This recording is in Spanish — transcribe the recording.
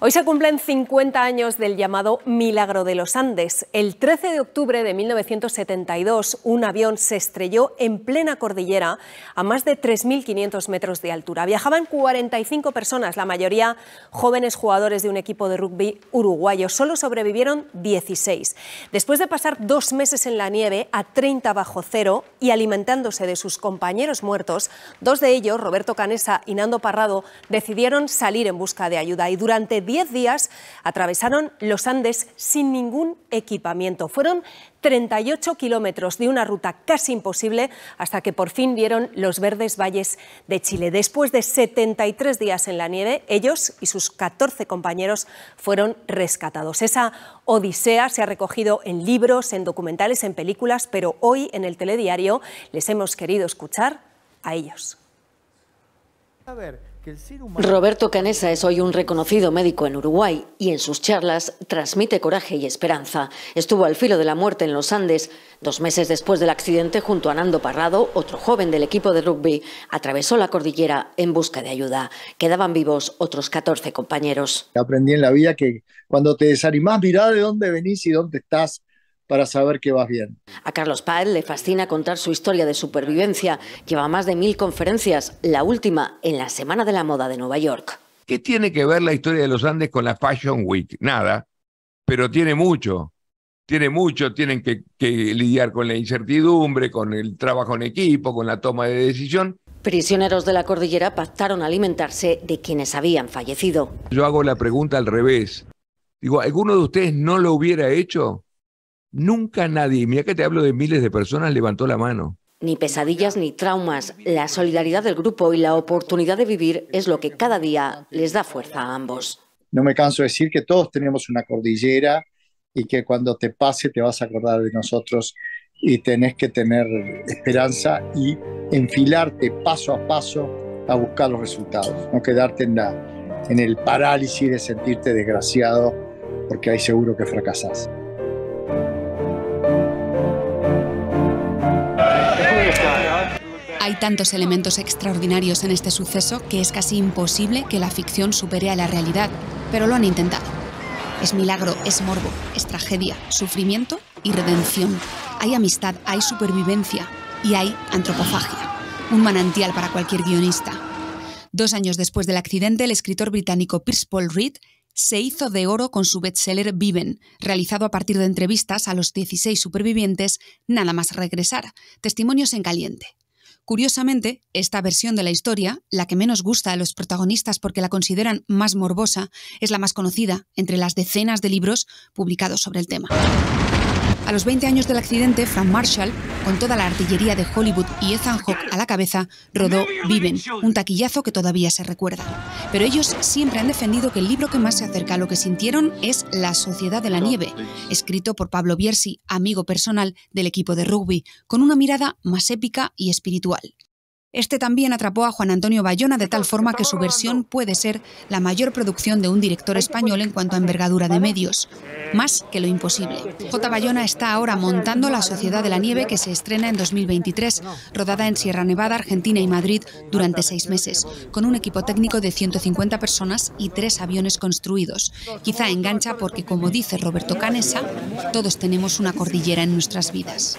Hoy se cumplen 50 años del llamado Milagro de los Andes. El 13 de octubre de 1972, un avión se estrelló en plena cordillera a más de 3.500 metros de altura. Viajaban 45 personas, la mayoría jóvenes jugadores de un equipo de rugby uruguayo. Solo sobrevivieron 16. Después de pasar dos meses en la nieve a 30 bajo cero y alimentándose de sus compañeros muertos, dos de ellos, Roberto Canesa y Nando Parrado, decidieron salir en busca de ayuda y durante 10 días atravesaron los Andes sin ningún equipamiento. Fueron 38 kilómetros de una ruta casi imposible hasta que por fin vieron los verdes valles de Chile. Después de 73 días en la nieve, ellos y sus 14 compañeros fueron rescatados. Esa odisea se ha recogido en libros, en documentales, en películas, pero hoy en el telediario les hemos querido escuchar a ellos. A ver. Roberto Canesa es hoy un reconocido médico en Uruguay y en sus charlas transmite coraje y esperanza. Estuvo al filo de la muerte en los Andes dos meses después del accidente junto a Nando Parrado, otro joven del equipo de rugby. Atravesó la cordillera en busca de ayuda. Quedaban vivos otros 14 compañeros. Aprendí en la vida que cuando te desanimas, mirá de dónde venís y dónde estás para saber qué vas bien. A Carlos Páez le fascina contar su historia de supervivencia. Lleva más de mil conferencias, la última en la Semana de la Moda de Nueva York. ¿Qué tiene que ver la historia de los Andes con la Fashion Week? Nada, pero tiene mucho. Tiene mucho, tienen que, lidiar con la incertidumbre, con el trabajo en equipo, con la toma de decisión. Prisioneros de la cordillera pactaron alimentarse de quienes habían fallecido. Yo hago la pregunta al revés. Digo, ¿alguno de ustedes no lo hubiera hecho? Nunca nadie, mira que te hablo de miles de personas, levantó la mano. Ni pesadillas ni traumas. La solidaridad del grupo y la oportunidad de vivir es lo que cada día les da fuerza a ambos. No me canso de decir que todos tenemos una cordillera y que cuando te pase te vas a acordar de nosotros y tenés que tener esperanza y enfilarte paso a paso a buscar los resultados, no quedarte en, el parálisis de sentirte desgraciado porque hay seguro que fracasás. Hay tantos elementos extraordinarios en este suceso que es casi imposible que la ficción supere a la realidad, pero lo han intentado. Es milagro, es morbo, es tragedia, sufrimiento y redención. Hay amistad, hay supervivencia y hay antropofagia. Un manantial para cualquier guionista. Dos años después del accidente, el escritor británico Pierce Paul Reed se hizo de oro con su bestseller Viven, realizado a partir de entrevistas a los 16 supervivientes nada más regresar, testimonios en caliente. Curiosamente, esta versión de la historia, la que menos gusta a los protagonistas porque la consideran más morbosa, es la más conocida entre las decenas de libros publicados sobre el tema. A los 20 años del accidente, Frank Marshall, con toda la artillería de Hollywood y Ethan Hawke a la cabeza, rodó Viven, un taquillazo que todavía se recuerda. Pero ellos siempre han defendido que el libro que más se acerca a lo que sintieron es La Sociedad de la Nieve, escrito por Pablo Biersi, amigo personal del equipo de rugby, con una mirada más épica y espiritual. Este también atrapó a Juan Antonio Bayona de tal forma que su versión puede ser la mayor producción de un director español en cuanto a envergadura de medios, más que lo imposible. J. Bayona está ahora montando La Sociedad de la Nieve que se estrena en 2023, rodada en Sierra Nevada, Argentina y Madrid durante seis meses, con un equipo técnico de 150 personas y tres aviones construidos. Quizá engancha porque, como dice Roberto Canesa, todos tenemos una cordillera en nuestras vidas.